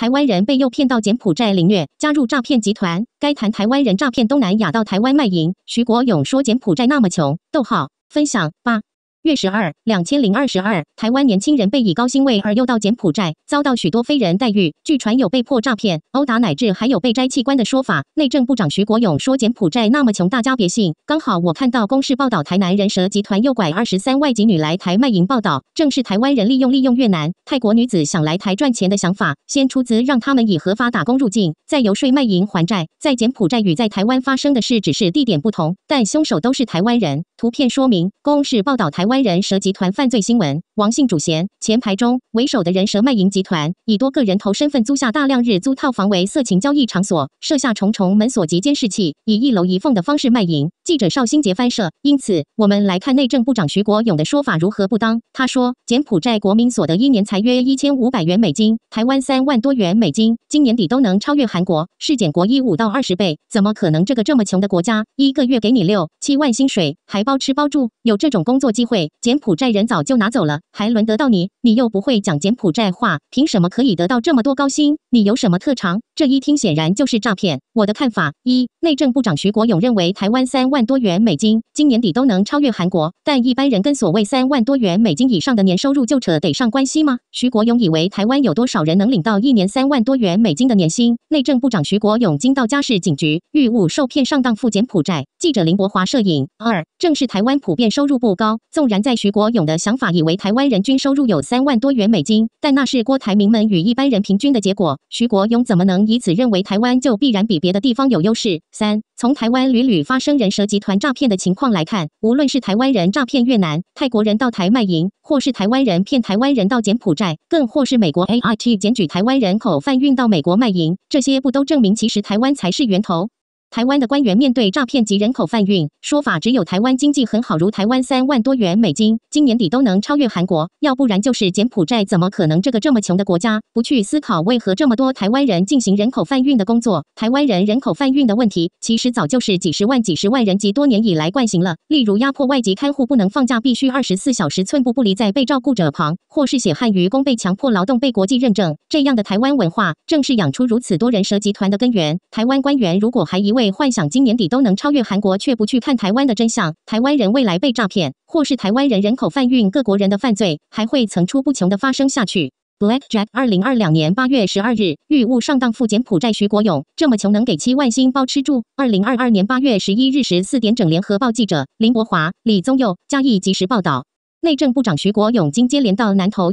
台湾人被诱骗到柬埔寨凌虐，加入诈骗集团。该谈台湾人诈骗东南亚到台湾卖淫。徐国勇说：“柬埔寨那么穷。”逗号分享八。月十二两千零二十二，台湾年轻人被以高薪位饵诱到柬埔寨，遭到许多非人待遇。据传有被迫诈骗、殴打，乃至还有被摘器官的说法。内政部长徐国勇说：“柬埔寨那么穷，大家别信。”刚好我看到公视报道，台南人蛇集团诱拐二十三外籍女来台卖淫。报道正是台湾人利用利用越南、泰国女子想来台赚钱的想法，先出资让他们以合法打工入境，再游说卖淫还债。在柬埔寨与在台湾发生的事只是地点不同，但凶手都是台湾人。图片说明：公视报道台。湾。湾人蛇集团犯罪新闻，王姓主嫌前排中为首的人蛇卖淫集团，以多个人头身份租下大量日租套房为色情交易场所，设下重重门锁及监视器，以一楼一缝的方式卖淫。记者邵新杰翻摄。因此，我们来看内政部长徐国勇的说法如何不当。他说，柬埔寨国民所得一年才约一千五百元美金，台湾三万多元美金，今年底都能超越韩国，是柬国一五到二十倍。怎么可能这个这么穷的国家，一个月给你六七万薪水还包吃包住，有这种工作机会？柬埔寨人早就拿走了，还轮得到你？你又不会讲柬埔寨话，凭什么可以得到这么多高薪？你有什么特长？这一听显然就是诈骗。我的看法：一、内政部长徐国勇认为台湾三万多元美金，今年底都能超越韩国，但一般人跟所谓三万多元美金以上的年收入就扯得上关系吗？徐国勇以为台湾有多少人能领到一年三万多元美金的年薪？内政部长徐国勇惊到家事警局欲误受骗上当赴柬埔寨。记者林博华摄影。二、正是台湾普遍收入不高，纵。然在徐国勇的想法，以为台湾人均收入有三万多元美金，但那是郭台铭们与一般人平均的结果。徐国勇怎么能以此认为台湾就必然比别的地方有优势？三，从台湾屡屡发生人蛇集团诈骗的情况来看，无论是台湾人诈骗越南、泰国人到台卖淫，或是台湾人骗台湾人到柬埔寨，更或是美国 A I T 检举台湾人口贩运到美国卖淫，这些不都证明其实台湾才是源头？台湾的官员面对诈骗及人口贩运说法，只有台湾经济很好，如台湾三万多元美金，今年底都能超越韩国，要不然就是柬埔寨，怎么可能这个这么穷的国家不去思考为何这么多台湾人进行人口贩运的工作？台湾人人口贩运的问题，其实早就是几十万几十万人及多年以来惯行了。例如压迫外籍看护不能放假，必须二十四小时寸步不离在被照顾者旁，或是血汗语工被强迫劳动被国际认证，这样的台湾文化正是养出如此多人蛇集团的根源。台湾官员如果还一味，被幻想今年底都能超越韩国，却不去看台湾的真相。台湾人未来被诈骗，或是台湾人人口贩运各国人的犯罪，还会层出不穷的发生下去。Black Jack 二零二两年八月十二日，遇误上当赴柬埔寨。徐国勇这么穷，能给七万新包吃住？二零二二年八月十一日十四点整，联合报记者林国华、李宗佑、嘉义及时报道。内政部长徐国勇今接连到南投。